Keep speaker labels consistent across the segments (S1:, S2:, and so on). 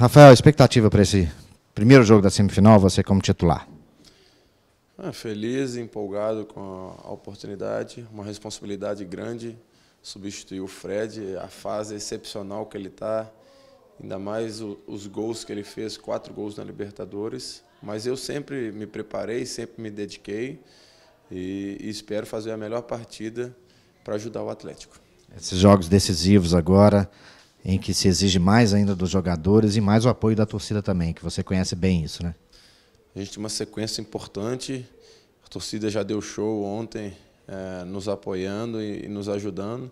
S1: Rafael, expectativa para esse primeiro jogo da semifinal, você como titular?
S2: É, feliz, empolgado com a oportunidade, uma responsabilidade grande, substituir o Fred, a fase excepcional que ele está, ainda mais o, os gols que ele fez, quatro gols na Libertadores. Mas eu sempre me preparei, sempre me dediquei e, e espero fazer a melhor partida para ajudar o Atlético.
S1: Esses jogos decisivos agora, em que se exige mais ainda dos jogadores e mais o apoio da torcida também, que você conhece bem isso, né?
S2: A gente tem uma sequência importante, a torcida já deu show ontem, é, nos apoiando e, e, nos ajudando.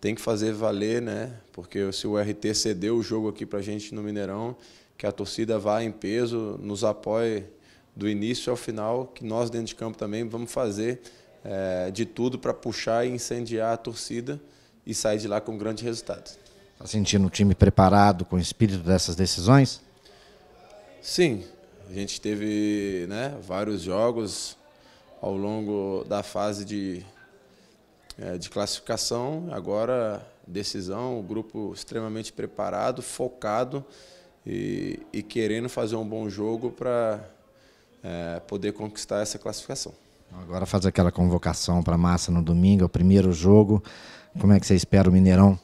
S2: Tem que fazer valer, né? Porque se o RT cedeu o jogo aqui para a gente no Mineirão, que a torcida vá em peso, nos apoie do início ao final, que nós dentro de campo também vamos fazer é, de tudo para puxar e incendiar a torcida e sair de lá com um grande resultado.
S1: Está sentindo o time preparado com o espírito dessas decisões?
S2: Sim, a gente teve né, vários jogos ao longo da fase de, é, de classificação. Agora, decisão, o grupo extremamente preparado, focado e, e querendo fazer um bom jogo para é, poder conquistar essa classificação. Agora
S1: faz aquela convocação para a massa no domingo, é o primeiro jogo. Como é que você espera o Mineirão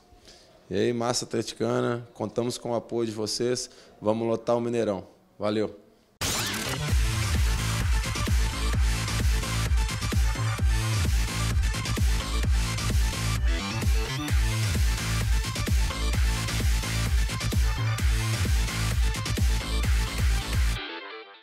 S2: e aí, massa atleticana, contamos com o apoio de vocês. Vamos lotar o Mineirão. Valeu!